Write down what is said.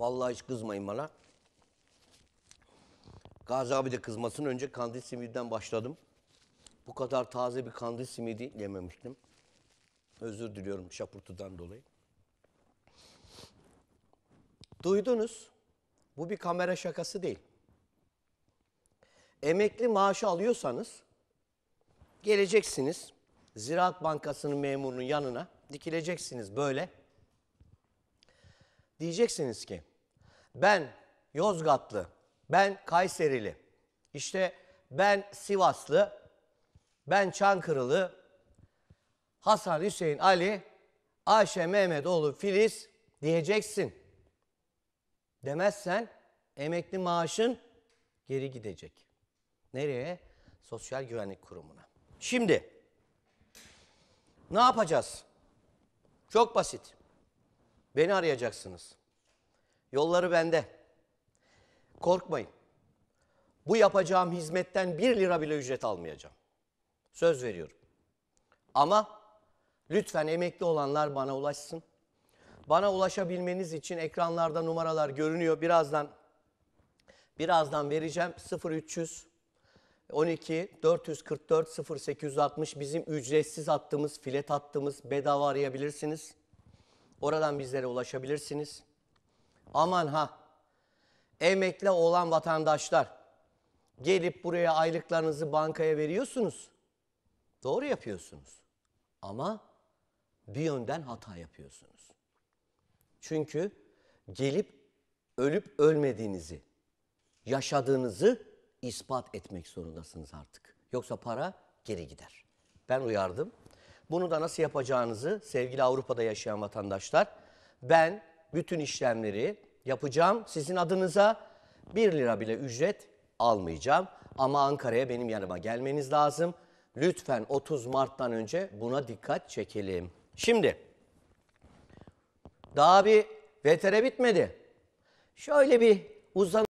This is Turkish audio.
Vallahi hiç kızmayın bana. Gazi abi de kızmasın. Önce kandil simidinden başladım. Bu kadar taze bir kandil simidi yememiştim. Özür diliyorum şapurtudan dolayı. Duydunuz. Bu bir kamera şakası değil. Emekli maaşı alıyorsanız geleceksiniz Ziraat Bankası'nın memurunun yanına dikileceksiniz böyle. Diyeceksiniz ki ben Yozgatlı, ben Kayserili, işte ben Sivaslı, ben Çankırılı, Hasan Hüseyin Ali, Ayşe Mehmetoğlu Filiz diyeceksin. Demezsen emekli maaşın geri gidecek. Nereye? Sosyal Güvenlik Kurumu'na. Şimdi ne yapacağız? Çok basit. Beni arayacaksınız. Yolları bende. Korkmayın. Bu yapacağım hizmetten bir lira bile ücret almayacağım. Söz veriyorum. Ama lütfen emekli olanlar bana ulaşsın. Bana ulaşabilmeniz için ekranlarda numaralar görünüyor. Birazdan birazdan vereceğim. 0300 12 444 0860 bizim ücretsiz attığımız, filet attığımız bedava arayabilirsiniz. Oradan bizlere ulaşabilirsiniz. Aman ha. Emekli olan vatandaşlar gelip buraya aylıklarınızı bankaya veriyorsunuz. Doğru yapıyorsunuz. Ama bir yönden hata yapıyorsunuz. Çünkü gelip ölüp ölmediğinizi, yaşadığınızı ispat etmek zorundasınız artık. Yoksa para geri gider. Ben uyardım. Bunu da nasıl yapacağınızı sevgili Avrupa'da yaşayan vatandaşlar ben bütün işlemleri yapacağım sizin adınıza. 1 lira bile ücret almayacağım ama Ankara'ya benim yanıma gelmeniz lazım. Lütfen 30 Mart'tan önce buna dikkat çekelim. Şimdi daha bir VTR bitmedi. Şöyle bir uzan